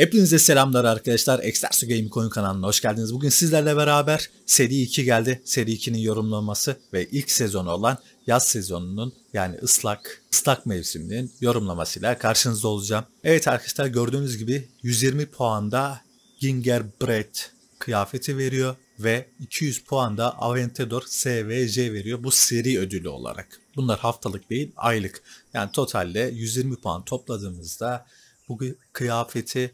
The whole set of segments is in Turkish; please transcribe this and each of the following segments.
Hepinize selamlar arkadaşlar. Extersu Game Coin kanalına hoş geldiniz. Bugün sizlerle beraber seri 2 geldi. Seri 2'nin yorumlaması ve ilk sezon olan yaz sezonunun yani ıslak, ıslak mevsiminin yorumlamasıyla karşınızda olacağım. Evet arkadaşlar gördüğünüz gibi 120 puanda Gingerbread kıyafeti veriyor ve 200 puanda Aventador SVC veriyor. Bu seri ödülü olarak. Bunlar haftalık değil aylık. Yani totalde 120 puan topladığımızda bu kıyafeti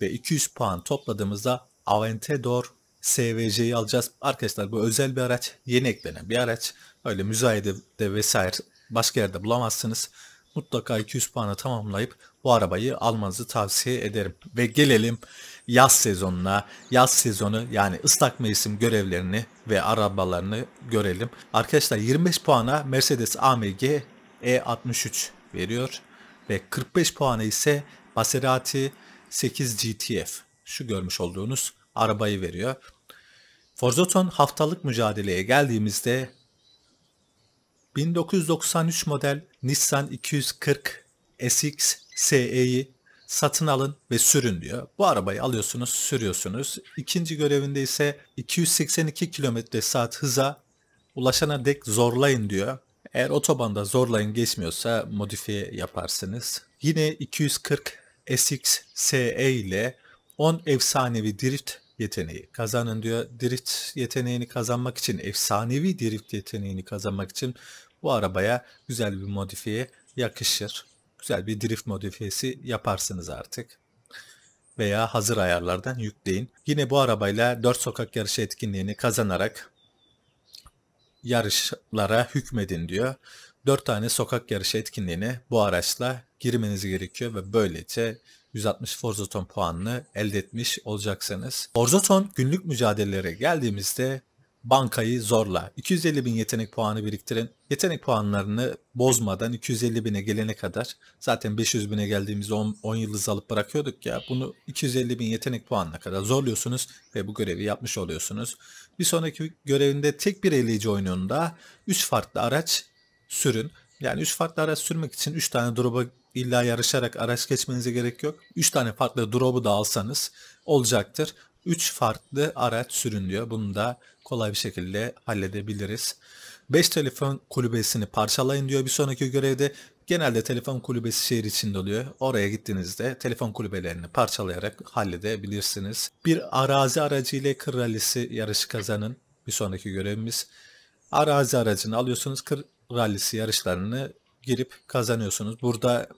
ve 200 puan topladığımızda Aventador SVC'yi alacağız. Arkadaşlar bu özel bir araç. Yeni eklenen bir araç. Öyle müzayede vesaire başka yerde bulamazsınız. Mutlaka 200 puanı tamamlayıp bu arabayı almanızı tavsiye ederim. Ve gelelim yaz sezonuna. Yaz sezonu yani ıslak mevsim görevlerini ve arabalarını görelim. Arkadaşlar 25 puana Mercedes AMG E63 veriyor. Ve 45 puanı ise Maserati 8 GTF şu görmüş olduğunuz arabayı veriyor. Forzoton haftalık mücadeleye geldiğimizde 1993 model Nissan 240 SX SE'yi satın alın ve sürün diyor. Bu arabayı alıyorsunuz, sürüyorsunuz. İkinci görevinde ise 282 km saat hıza ulaşana dek zorlayın diyor. Eğer otobanda zorlayın geçmiyorsa modifiye yaparsınız. Yine 240 SXSE ile 10 efsanevi drift yeteneği kazanın diyor. Drift yeteneğini kazanmak için, efsanevi drift yeteneğini kazanmak için bu arabaya güzel bir modifiye yakışır. Güzel bir drift modifiyesi yaparsınız artık. Veya hazır ayarlardan yükleyin. Yine bu arabayla 4 sokak yarışı etkinliğini kazanarak yarışlara hükmedin diyor. 4 tane sokak yarışı etkinliğine bu araçla girmeniz gerekiyor ve böylece 160 Forzoton puanını elde etmiş olacaksınız. Forzoton günlük mücadelelere geldiğimizde bankayı zorla. 250 bin yetenek puanı biriktirin. Yetenek puanlarını bozmadan 250 bine gelene kadar zaten 500 bine geldiğimizde 10, 10 yıldız alıp bırakıyorduk ya bunu 250 bin yetenek puanına kadar zorluyorsunuz ve bu görevi yapmış oluyorsunuz. Bir sonraki görevinde tek bir eleyici oyununda 3 farklı araç sürün. Yani 3 farklı araç sürmek için 3 tane drop'a illa yarışarak araç geçmenize gerek yok. 3 tane farklı drop'u da alsanız olacaktır. 3 farklı araç sürün diyor. Bunu da kolay bir şekilde halledebiliriz. 5 telefon kulübesini parçalayın diyor bir sonraki görevde. Genelde telefon kulübesi şehir içinde oluyor. Oraya gittiğinizde telefon kulübelerini parçalayarak halledebilirsiniz. Bir arazi aracı ile kralisi yarışı kazanın. Bir sonraki görevimiz. Arazi aracını alıyorsunuz rallisi yarışlarını girip kazanıyorsunuz. Burada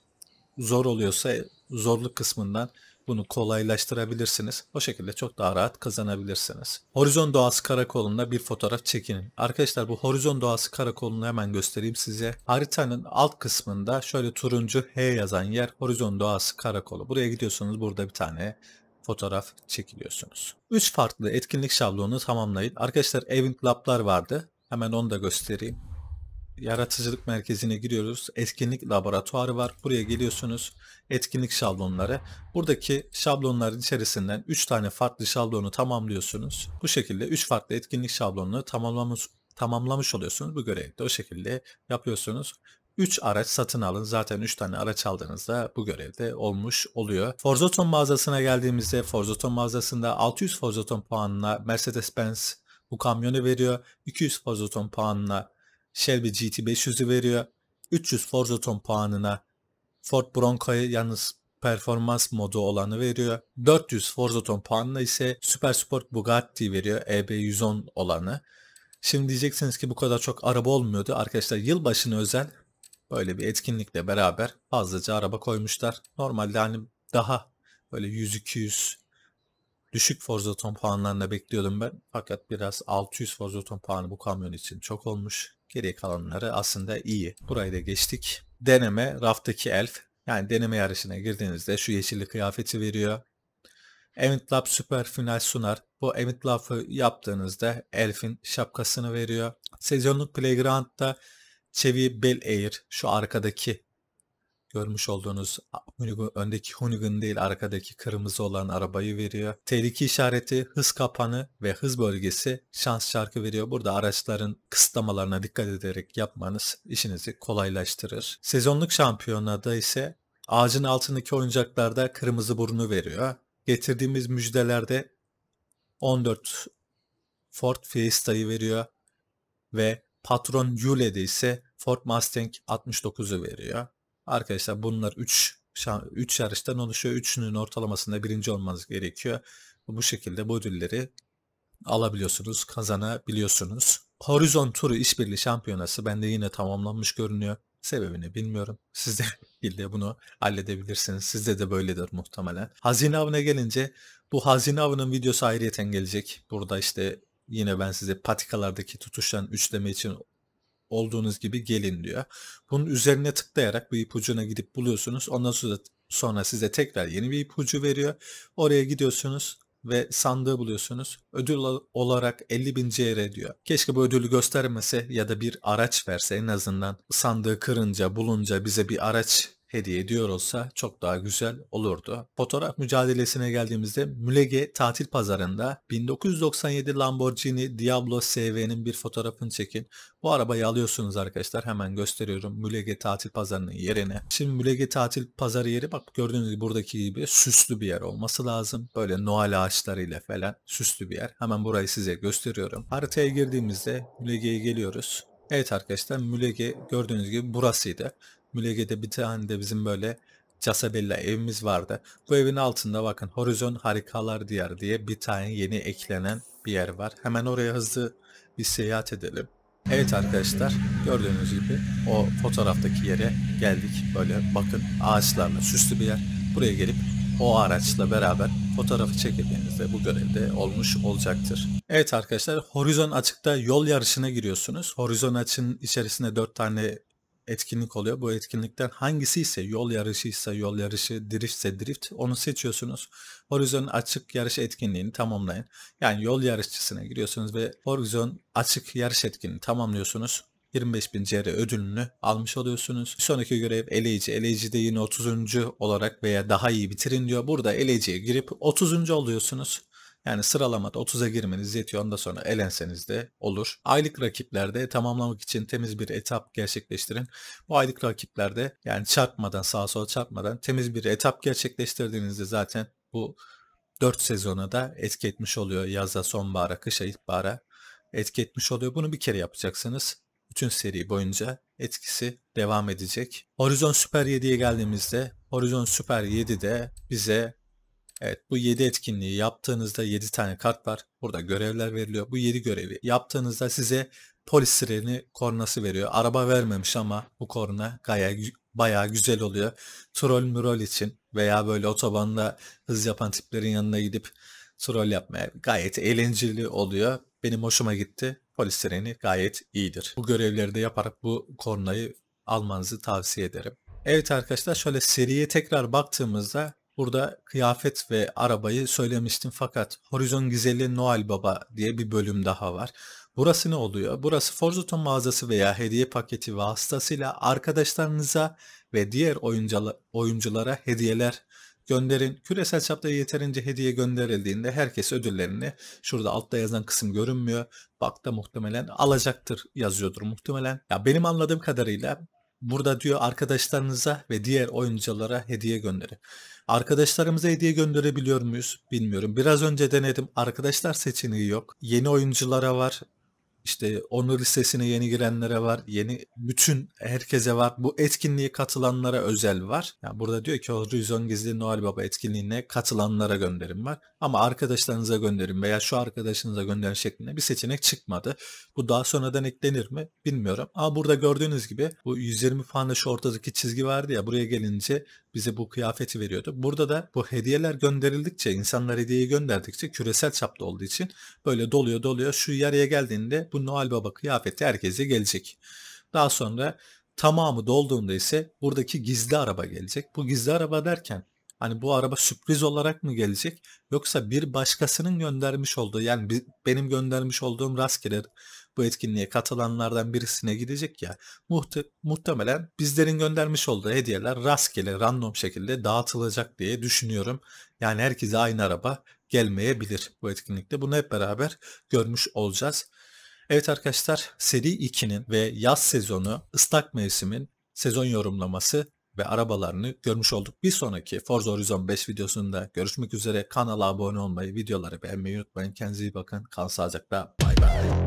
zor oluyorsa zorluk kısmından bunu kolaylaştırabilirsiniz. O şekilde çok daha rahat kazanabilirsiniz. Horizon Doğası Karakolu'nda bir fotoğraf çekinin. Arkadaşlar bu Horizon Doğası Karakolu'nu hemen göstereyim size. Haritanın alt kısmında şöyle turuncu H yazan yer Horizon Doğası Karakolu. Buraya gidiyorsunuz burada bir tane fotoğraf çekiliyorsunuz. 3 farklı etkinlik şablonunu tamamlayın. Arkadaşlar event lablar vardı. Hemen onu da göstereyim yaratıcılık merkezine giriyoruz. Etkinlik laboratuvarı var. Buraya geliyorsunuz. Etkinlik şablonları. Buradaki şablonların içerisinden 3 tane farklı şablonu tamamlıyorsunuz. Bu şekilde 3 farklı etkinlik şablonunu tamamlamış, tamamlamış oluyorsunuz. Bu görevi de o şekilde yapıyorsunuz. 3 araç satın alın. Zaten 3 tane araç aldığınızda bu görevde olmuş oluyor. Forzoton mağazasına geldiğimizde Forzoton mağazasında 600 Forzoton puanına Mercedes-Benz bu kamyonu veriyor. 200 Forzoton puanına Shelby GT500'ü veriyor. 300 Forza Ton puanına Ford Bronco'ya yalnız performans modu olanı veriyor. 400 Forza Ton puanına ise Super Sport Bugatti veriyor EB110 olanı. Şimdi diyeceksiniz ki bu kadar çok araba olmuyordu. Arkadaşlar yılbaşına özel böyle bir etkinlikle beraber fazlaca araba koymuşlar. Normalde hani daha böyle 100-200 düşük Forza Ton puanlarına bekliyordum ben. Fakat biraz 600 Forza Ton puanı bu kamyon için çok olmuş. Geriye kalanları aslında iyi. Burayı da geçtik. Deneme raftaki elf. Yani deneme yarışına girdiğinizde şu yeşilli kıyafeti veriyor. Event Lab süper final sunar. Bu Event Lab'ı yaptığınızda Elf'in şapkasını veriyor. Sezonluk Playground'da Çevi Bel Air şu arkadaki Görmüş olduğunuz Hunigun, öndeki Hunigun değil arkadaki kırmızı olan arabayı veriyor. Tehlike işareti, hız kapanı ve hız bölgesi şans şarkı veriyor. Burada araçların kısıtlamalarına dikkat ederek yapmanız işinizi kolaylaştırır. Sezonluk şampiyonada ise ağacın altındaki oyuncaklarda kırmızı burnu veriyor. Getirdiğimiz müjdelerde 14 Ford Fiesta'yı veriyor ve patron Yule'de ise Ford Mustang 69'u veriyor. Arkadaşlar bunlar 3 3 yarıştan oluşuyor. Üçünün ortalamasında birinci olmanız gerekiyor. Bu şekilde bu ödülleri alabiliyorsunuz, kazanabiliyorsunuz. Horizon Turu İşbirliği Şampiyonası bende yine tamamlanmış görünüyor. Sebebini bilmiyorum. Siz de bilde bunu halledebilirsiniz. Sizde de böyledir muhtemelen. Hazine avına gelince bu hazine avının videosu ayrıyeten gelecek. Burada işte yine ben size patikalardaki tutuşan üçleme için olduğunuz gibi gelin diyor. Bunun üzerine tıklayarak bir ipucuna gidip buluyorsunuz. Ondan sonra, sonra size tekrar yeni bir ipucu veriyor. Oraya gidiyorsunuz ve sandığı buluyorsunuz. Ödül olarak 50 bin CR diyor. Keşke bu ödülü göstermese ya da bir araç verse en azından sandığı kırınca bulunca bize bir araç hediye ediyor olsa çok daha güzel olurdu. Fotoğraf mücadelesine geldiğimizde Mülege tatil pazarında 1997 Lamborghini Diablo SV'nin bir fotoğrafını çekin. Bu arabayı alıyorsunuz arkadaşlar. Hemen gösteriyorum Mülege tatil pazarının yerine. Şimdi Mülege tatil pazarı yeri bak gördüğünüz gibi buradaki gibi süslü bir yer olması lazım. Böyle Noel ağaçlarıyla falan süslü bir yer. Hemen burayı size gösteriyorum. Haritaya girdiğimizde Mülege'ye geliyoruz. Evet arkadaşlar Mülege gördüğünüz gibi burasıydı. Mülege'de bir tane de bizim böyle Casabella evimiz vardı. Bu evin altında bakın Horizon Harikalar Diyarı diye bir tane yeni eklenen bir yer var. Hemen oraya hızlı bir seyahat edelim. Evet arkadaşlar gördüğünüz gibi o fotoğraftaki yere geldik. Böyle bakın ağaçlarla süslü bir yer. Buraya gelip o araçla beraber fotoğrafı çekildiğinizde bu görevde olmuş olacaktır. Evet arkadaşlar Horizon Açık'ta yol yarışına giriyorsunuz. Horizon Açık'ın içerisinde 4 tane etkinlik oluyor. Bu etkinlikler hangisi ise yol yarışı ise yol yarışı, drift ise drift onu seçiyorsunuz. Horizon açık yarış etkinliğini tamamlayın. Yani yol yarışçısına giriyorsunuz ve Horizon açık yarış etkinliğini tamamlıyorsunuz. 25.000 CR ödülünü almış oluyorsunuz. Bir sonraki görev eleyici. Eleyici de yine 30. olarak veya daha iyi bitirin diyor. Burada eleyiciye girip 30. oluyorsunuz. Yani sıralamada 30'a girmeniz yetiyor. Ondan sonra elenseniz de olur. Aylık rakiplerde tamamlamak için temiz bir etap gerçekleştirin. Bu aylık rakiplerde yani çarpmadan sağa sola çarpmadan temiz bir etap gerçekleştirdiğinizde zaten bu 4 sezona da etki etmiş oluyor. Yaza, sonbahara, kışa, ilkbahara etki etmiş oluyor. Bunu bir kere yapacaksınız. Bütün seri boyunca etkisi devam edecek. Horizon Super 7'ye geldiğimizde Horizon Super 7'de bize Evet bu 7 etkinliği yaptığınızda 7 tane kart var. Burada görevler veriliyor. Bu 7 görevi yaptığınızda size polis sireni kornası veriyor. Araba vermemiş ama bu korna gaya, bayağı güzel oluyor. Troll mürol için veya böyle otobanda hız yapan tiplerin yanına gidip troll yapmaya gayet eğlenceli oluyor. Benim hoşuma gitti. Polis sireni gayet iyidir. Bu görevleri de yaparak bu kornayı almanızı tavsiye ederim. Evet arkadaşlar şöyle seriye tekrar baktığımızda Burada kıyafet ve arabayı söylemiştim fakat Horizon Gizeli Noel Baba diye bir bölüm daha var. Burası ne oluyor? Burası Forza mağazası veya hediye paketi vasıtasıyla arkadaşlarınıza ve diğer oyunculara hediyeler gönderin. Küresel çapta yeterince hediye gönderildiğinde herkes ödüllerini şurada altta yazan kısım görünmüyor. Bak da muhtemelen alacaktır yazıyordur muhtemelen. Ya benim anladığım kadarıyla Burada diyor arkadaşlarınıza ve diğer oyunculara hediye gönderin. Arkadaşlarımıza hediye gönderebiliyor muyuz bilmiyorum. Biraz önce denedim. Arkadaşlar seçeneği yok. Yeni oyunculara var işte onur lisesine yeni girenlere var. Yeni bütün herkese var. Bu etkinliğe katılanlara özel var. Yani burada diyor ki Horizon Gizli Noel Baba etkinliğine katılanlara gönderim var. Ama arkadaşlarınıza gönderin veya şu arkadaşınıza gönderin şeklinde bir seçenek çıkmadı. Bu daha sonradan eklenir mi bilmiyorum. Ama burada gördüğünüz gibi bu 120 puanla şu ortadaki çizgi vardı ya buraya gelince bize bu kıyafeti veriyordu. Burada da bu hediyeler gönderildikçe, insanlar hediyeyi gönderdikçe küresel çapta olduğu için böyle doluyor doluyor. Şu yarıya geldiğinde bunun al baba kıyafeti herkese gelecek. Daha sonra tamamı dolduğunda ise buradaki gizli araba gelecek. Bu gizli araba derken hani bu araba sürpriz olarak mı gelecek yoksa bir başkasının göndermiş olduğu yani benim göndermiş olduğum rastgele bu etkinliğe katılanlardan birisine gidecek ya muht- muhtemelen bizlerin göndermiş olduğu hediyeler rastgele random şekilde dağıtılacak diye düşünüyorum. Yani herkese aynı araba gelmeyebilir bu etkinlikte. Bunu hep beraber görmüş olacağız. Evet arkadaşlar seri 2'nin ve yaz sezonu ıslak mevsimin sezon yorumlaması ve arabalarını görmüş olduk. Bir sonraki Forza Horizon 5 videosunda görüşmek üzere. Kanala abone olmayı, videoları beğenmeyi unutmayın. Kendinize iyi bakın. Kan sağlıcakla. Bay bay.